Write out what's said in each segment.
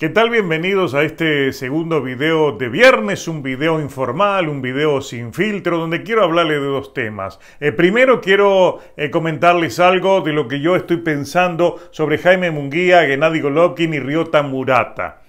¿Qué tal? Bienvenidos a este segundo video de viernes, un video informal, un video sin filtro, donde quiero hablarles de dos temas. Eh, primero quiero eh, comentarles algo de lo que yo estoy pensando sobre Jaime Munguía, Gennady Golovkin y Ryota Murata.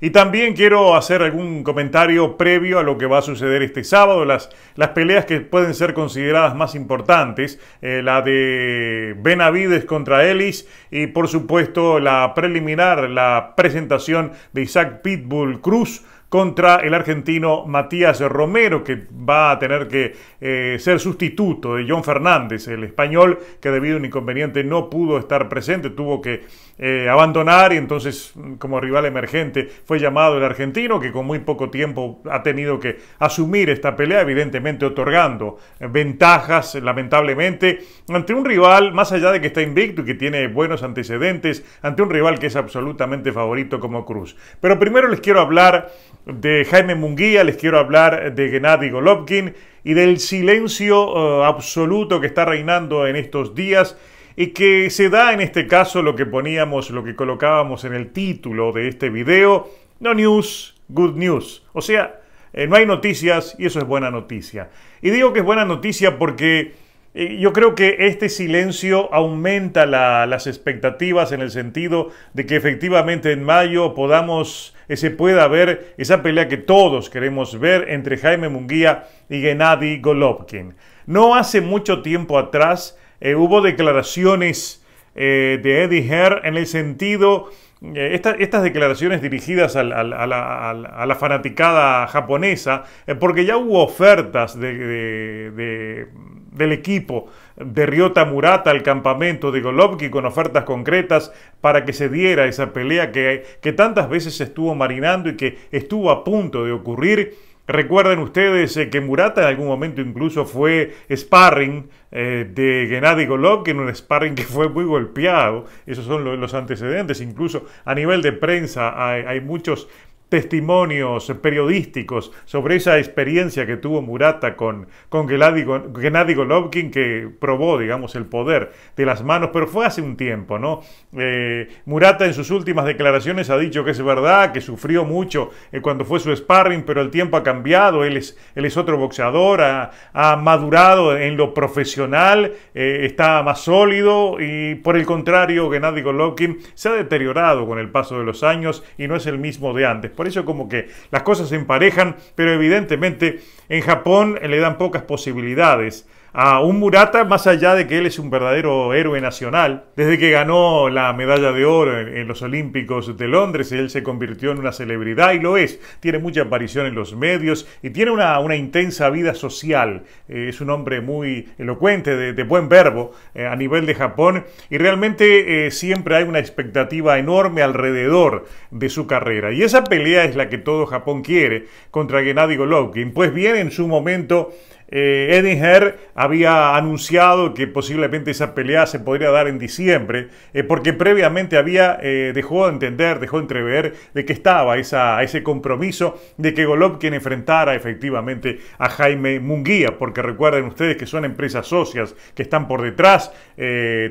Y también quiero hacer algún comentario previo a lo que va a suceder este sábado, las, las peleas que pueden ser consideradas más importantes, eh, la de Benavides contra Ellis y por supuesto la preliminar, la presentación de Isaac Pitbull Cruz contra el argentino Matías Romero, que va a tener que eh, ser sustituto de John Fernández, el español, que debido a un inconveniente no pudo estar presente, tuvo que eh, abandonar y entonces como rival emergente fue llamado el argentino, que con muy poco tiempo ha tenido que asumir esta pelea, evidentemente otorgando eh, ventajas, lamentablemente, ante un rival, más allá de que está invicto y que tiene buenos antecedentes, ante un rival que es absolutamente favorito como Cruz. Pero primero les quiero hablar de Jaime Munguía, les quiero hablar de Gennady Golovkin y del silencio eh, absoluto que está reinando en estos días y que se da en este caso lo que poníamos, lo que colocábamos en el título de este video, no news, good news. O sea, eh, no hay noticias y eso es buena noticia. Y digo que es buena noticia porque eh, yo creo que este silencio aumenta las expectativas en el sentido de que efectivamente en mayo podamos, eh, se pueda ver esa pelea que todos queremos ver entre Jaime Munguía y Gennady Golovkin. No hace mucho tiempo atrás eh, hubo declaraciones de Eddie Herr en el sentido estas declaraciones dirigidas a, la, fanaticada japonesa, porque ya hubo ofertas de, del equipo de Riota Murata al campamento de Golovkin con ofertas concretas para que se diera esa pelea que, que tantas veces estuvo marinando y que estuvo a punto de ocurrir. Recuerden ustedes eh, que Murata en algún momento incluso fue sparring eh, de Gennady Golovkin, un sparring que fue muy golpeado. Esos son los antecedentes. Incluso a nivel de prensa hay muchos testimonios periodísticos sobre esa experiencia que tuvo Murata con, con Gennady Golovkin, que probó, digamos, el poder de las manos, pero fue hace un tiempo, ¿no? Eh, Murata en sus últimas declaraciones ha dicho que es verdad, que sufrió mucho eh, cuando fue su sparring, pero el tiempo ha cambiado, él es, él es otro boxeador, ha, madurado en lo profesional, eh, está más sólido y por el contrario, Gennady Golovkin se ha deteriorado con el paso de los años y no es el mismo de antes. Por eso como que las cosas se emparejan, pero evidentemente en Japón eh, le dan pocas posibilidades a un Murata, más allá de que él es un verdadero héroe nacional, desde que ganó la medalla de oro en, los Olímpicos de Londres, él se convirtió en una celebridad y lo es. Tiene mucha aparición en los medios y tiene una, intensa vida social. Eh, es un hombre muy elocuente, de, buen verbo eh, a nivel de Japón y realmente eh, siempre hay una expectativa enorme alrededor de su carrera. Y esa pelea es la que todo Japón quiere contra Gennady Golovkin. Pues bien, en su momento eh, Edinger había anunciado que posiblemente esa pelea se podría dar en diciembre, eh, porque previamente había dejado eh, dejó de entender, dejó entrever de que estaba esa, ese compromiso de que Golovkin enfrentara efectivamente a Jaime Munguía, porque recuerden ustedes que son empresas socias que están por detrás,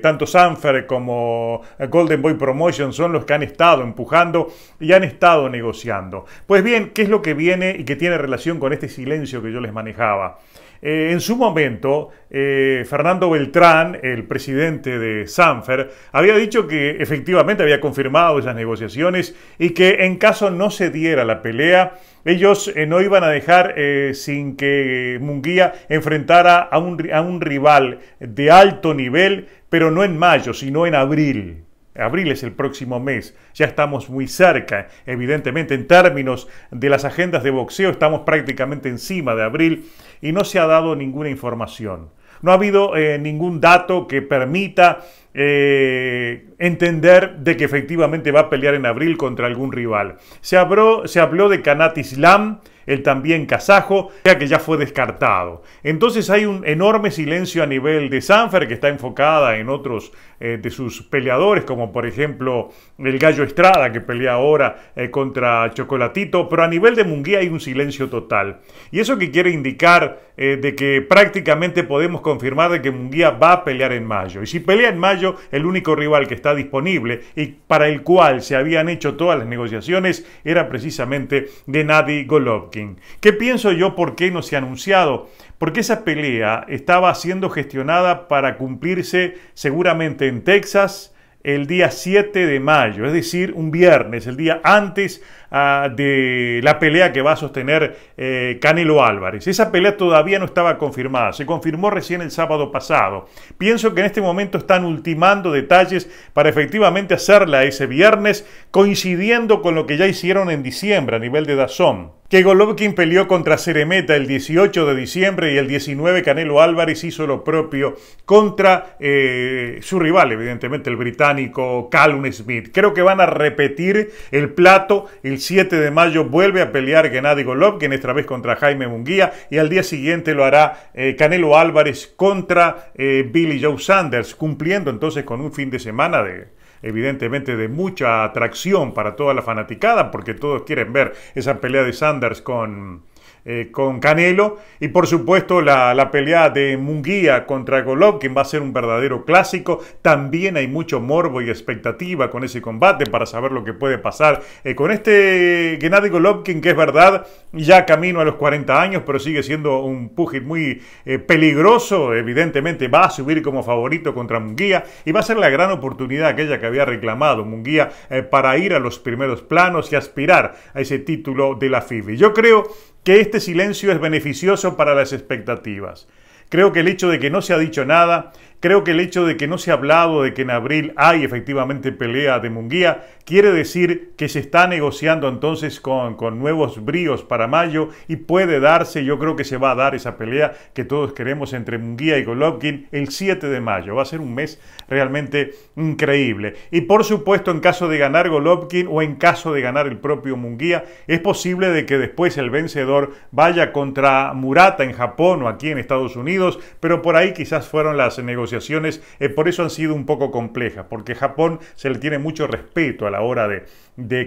tanto Sanfer como Golden Boy Promotion son los que han estado empujando y han estado negociando. Pues bien, ¿qué es lo que viene y que tiene relación con este silencio que yo les manejaba? Eh, en su momento, eh, Fernando Beltrán, el presidente de Sanfer, había dicho que efectivamente había confirmado esas negociaciones y que en caso no se diera la pelea, ellos eh, no iban a dejar sin que Munguía enfrentara a un rival de alto nivel, pero no en mayo, sino en abril. Abril es el próximo mes, ya estamos muy cerca, evidentemente en términos de las agendas de boxeo estamos prácticamente encima de abril y no se ha dado ninguna información. No ha habido eh, ningún dato que permita eh, entender de que efectivamente va a pelear en abril contra algún rival. Se habló, se habló de Kanat Islam, el también kazajo, ya que ya fue descartado. Entonces hay un enorme silencio a nivel de Sanfer, que está enfocada en otros eh, de sus peleadores, como por ejemplo el Gallo Estrada, que pelea ahora eh, contra Chocolatito, pero a nivel de Munguía hay un silencio total. Y eso que quiere indicar eh, de que prácticamente podemos confirmar de que Munguía va a pelear en mayo. Y si pelea en mayo, el único rival que está disponible y para el cual se habían hecho todas las negociaciones era precisamente Gennady Golov. ¿Qué pienso yo por qué no se ha anunciado? Porque esa pelea estaba siendo gestionada para cumplirse seguramente en Texas el día 7 de mayo, es decir, un viernes, el día antes ah, de la pelea que va a sostener eh, Canelo Álvarez. Esa pelea todavía no estaba confirmada, se confirmó recién el sábado pasado. Pienso que en este momento están ultimando detalles para efectivamente hacerla ese viernes coincidiendo con lo que ya hicieron en diciembre a nivel de Dazón. Que Golovkin peleó contra Ceremeta el 18 de diciembre y el 19 Canelo Álvarez hizo lo propio contra eh, su rival, evidentemente el británico Callum Smith. Creo que van a repetir el plato. El 7 de mayo vuelve a pelear Gennady Golovkin, esta vez contra Jaime Munguía, y al día siguiente lo hará eh, Canelo Álvarez contra eh, Billy Joe Sanders, cumpliendo entonces con un fin de semana de evidentemente de mucha atracción para toda la fanaticada, porque todos quieren ver esa pelea de Sanders con, eh, con Canelo. Y por supuesto la, la, pelea de Munguía contra Golovkin va a ser un verdadero clásico. También hay mucho morbo y expectativa con ese combate para saber lo que puede pasar. Eh, con este Gennady Golovkin, que es verdad, ya camino a los 40 años, pero sigue siendo un pugil muy eh, peligroso. Evidentemente va a subir como favorito contra Munguía y va a ser la gran oportunidad aquella que había reclamado Munguía para ir a los primeros planos y aspirar a ese título de la FIBI. Yo creo que este silencio es beneficioso para las expectativas. Creo que el hecho de que no se ha dicho nada Creo que el hecho de que no se ha hablado de que en abril hay efectivamente pelea de Munguía quiere decir que se está negociando entonces con, nuevos bríos para mayo y puede darse, yo creo que se va a dar esa pelea que todos queremos entre Munguía y Golovkin el 7 de mayo. Va a ser un mes realmente increíble. Y por supuesto, en caso de ganar Golovkin o en caso de ganar el propio Munguía, es posible de que después el vencedor vaya contra Murata en Japón o aquí en Estados Unidos, pero por ahí quizás fueron las negociaciones eh, por eso han sido un poco complejas, porque Japón se le tiene mucho respeto a la hora de,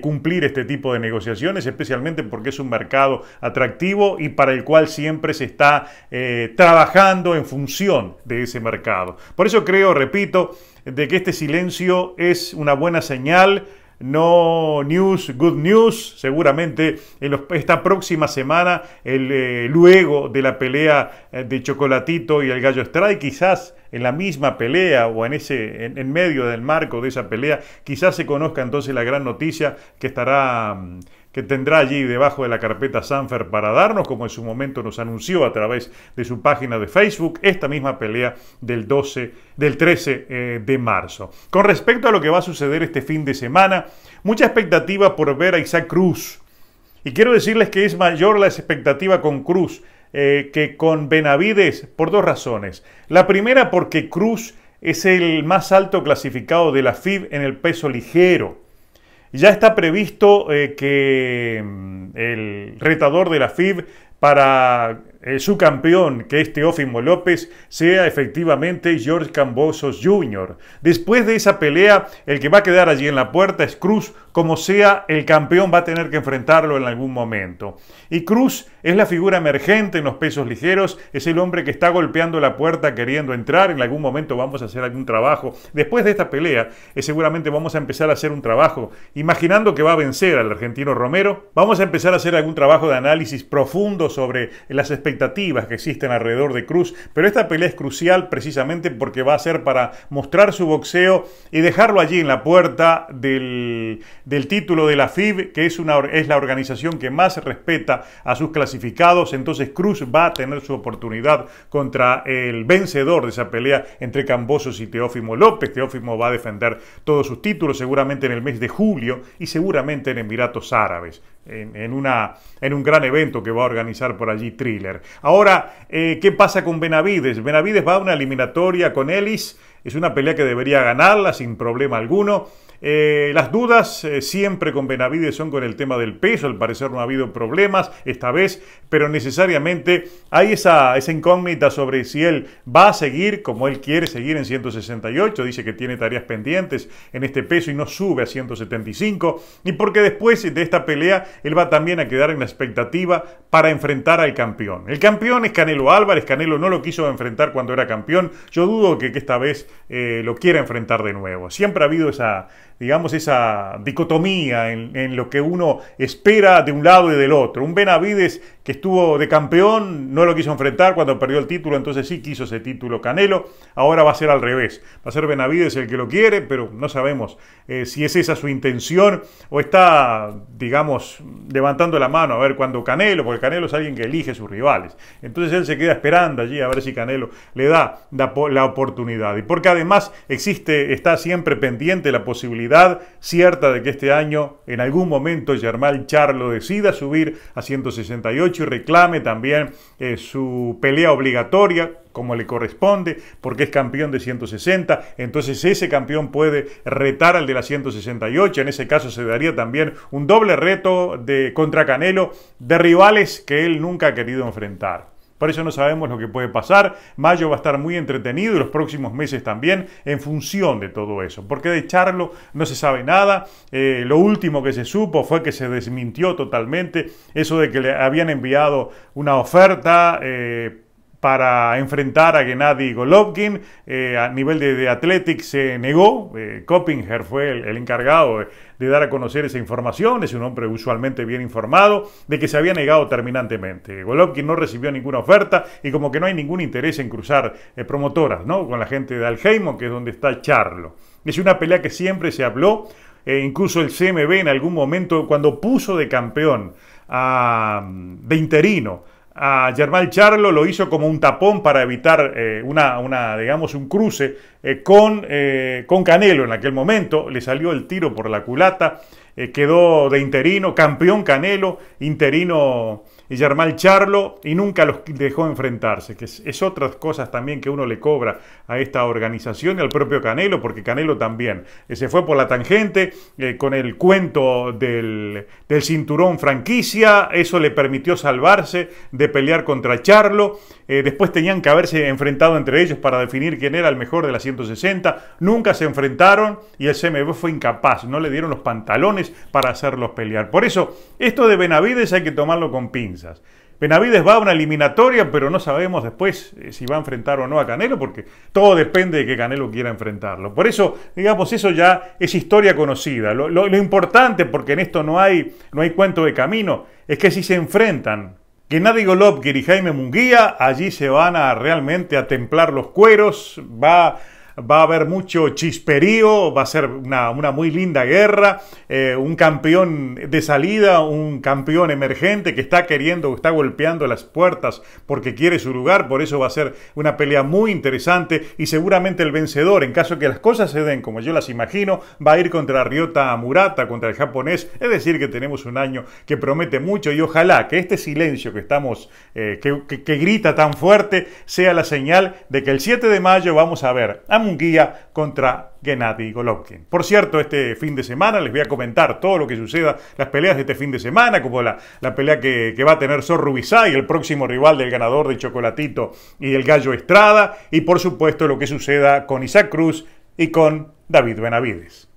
cumplir este tipo de negociaciones, especialmente porque es un mercado atractivo y para el cual siempre se está eh, trabajando en función de ese mercado. Por eso creo, repito, de que este silencio es una buena señal no news, good news. Seguramente en esta próxima semana, el, eh, luego de la pelea eh, de Chocolatito y el Gallo Strike, quizás en la misma pelea o en, ese, en, medio del marco de esa pelea, quizás se conozca entonces la gran noticia que estará... Mm, que tendrá allí debajo de la carpeta Sanfer para darnos, como en su momento nos anunció a través de su página de Facebook, esta misma pelea del 12, del 13 eh, de marzo. Con respecto a lo que va a suceder este fin de semana, mucha expectativa por ver a Isaac Cruz. Y quiero decirles que es mayor la expectativa con Cruz eh, que con Benavides por dos razones. La primera porque Cruz es el más alto clasificado de la FIB en el peso ligero. Ya está previsto eh, que mm, el retador de la FIB para eh, su campeón, que es Teófimo López, sea efectivamente George Cambosos Jr. Después de esa pelea, el que va a quedar allí en la puerta es Cruz, como sea, el campeón va a tener que enfrentarlo en algún momento. Y Cruz es la figura emergente en los pesos ligeros, es el hombre que está golpeando la puerta queriendo entrar, en algún momento vamos a hacer algún trabajo. Después de esta pelea, eh, seguramente vamos a empezar a hacer un trabajo, imaginando que va a vencer al argentino Romero, vamos a empezar a hacer algún trabajo de análisis profundo sobre las expectativas que existen alrededor de Cruz, pero esta pelea es crucial precisamente porque va a ser para mostrar su boxeo y dejarlo allí en la puerta del, título de la FIB, que es, una, es la organización que más respeta a sus clasificados. Entonces Cruz va a tener su oportunidad contra el vencedor de esa pelea entre Cambosos y Teófimo López. Teófimo va a defender todos sus títulos seguramente en el mes de julio y seguramente en Emiratos Árabes. En, una, en, un gran evento que va a organizar por allí Thriller. Ahora, eh, ¿qué pasa con Benavides? Benavides va a una eliminatoria con Ellis, es una pelea que debería ganarla sin problema alguno. Eh, las dudas eh, siempre con Benavides son con el tema del peso, al parecer no ha habido problemas esta vez, pero necesariamente hay esa, incógnita sobre si él va a seguir como él quiere seguir en 168, dice que tiene tareas pendientes en este peso y no sube a 175, y porque después de esta pelea él va también a quedar en la expectativa para enfrentar al campeón. El campeón es Canelo Álvarez, Canelo no lo quiso enfrentar cuando era campeón, yo dudo que, esta vez eh, lo quiera enfrentar de nuevo, siempre ha habido esa digamos, esa dicotomía en, lo que uno espera de un lado y del otro. Un Benavides que estuvo de campeón, no lo quiso enfrentar cuando perdió el título, entonces sí quiso ese título Canelo, ahora va a ser al revés. Va a ser Benavides el que lo quiere, pero no sabemos eh, si es esa su intención o está, digamos, levantando la mano a ver cuando Canelo, porque Canelo es alguien que elige sus rivales. Entonces él se queda esperando allí a ver si Canelo le da la oportunidad. Y porque además existe, está siempre pendiente la posibilidad cierta de que este año en algún momento Germán Charlo decida subir a 168 y reclame también eh, su pelea obligatoria como le corresponde, porque es campeón de 160, entonces ese campeón puede retar al de la 168, en ese caso se daría también un doble reto de contra Canelo de rivales que él nunca ha querido enfrentar. Por eso no sabemos lo que puede pasar. Mayo va a estar muy entretenido y los próximos meses también en función de todo eso. Porque de Charlo no se sabe nada. Eh, lo último que se supo fue que se desmintió totalmente eso de que le habían enviado una oferta. Eh, para enfrentar a Gennady Golovkin. Eh, a nivel de, de Athletics se negó. Eh, Coppinger fue el, encargado de, dar a conocer esa información. Es un hombre usualmente bien informado de que se había negado terminantemente. Golovkin no recibió ninguna oferta y como que no hay ningún interés en cruzar eh, promotoras ¿no? con la gente de Alheimon, que es donde está Charlo. Es una pelea que siempre se habló. Eh, incluso el CMB en algún momento, cuando puso de campeón a, mm, de interino a Germán Charlo, lo hizo como un tapón para evitar eh, una, digamos, un cruce eh, con, eh, con Canelo en aquel momento, le salió el tiro por la culata. Eh, quedó de interino, campeón Canelo, interino Germán Charlo, y nunca los dejó enfrentarse, que es, otras cosas también que uno le cobra a esta organización y al propio Canelo, porque Canelo también eh, se fue por la tangente eh, con el cuento del, del cinturón franquicia, eso le permitió salvarse de pelear contra Charlo. Eh, después tenían que haberse enfrentado entre ellos para definir quién era el mejor de las 160. Nunca se enfrentaron y el CMB fue incapaz. No le dieron los pantalones para hacerlos pelear. Por eso, esto de Benavides hay que tomarlo con pinzas. Benavides va a una eliminatoria, pero no sabemos después eh, si va a enfrentar o no a Canelo, porque todo depende de que Canelo quiera enfrentarlo. Por eso, digamos, eso ya es historia conocida. Lo, importante, porque en esto no hay, no hay cuento de camino, es que si se enfrentan que nadie Golovkin y Jaime Munguía allí se van a realmente a templar los cueros, va va a haber mucho chisperío, va a ser una, muy linda guerra, eh, un campeón de salida, un campeón emergente que está queriendo, está golpeando las puertas porque quiere su lugar, por eso va a ser una pelea muy interesante y seguramente el vencedor, en caso que las cosas se den como yo las imagino, va a ir contra Ryota Murata, contra el japonés, es decir, que tenemos un año que promete mucho y ojalá que este silencio que estamos, eh, que, grita tan fuerte, sea la señal de que el 7 de mayo vamos a ver a guía contra Gennady Golovkin. Por cierto, este fin de semana les voy a comentar todo lo que suceda, las peleas de este fin de semana, como la, pelea que, va a tener Sor y el próximo rival del ganador de Chocolatito y el Gallo Estrada, y por supuesto lo que suceda con Isaac Cruz y con David Benavides.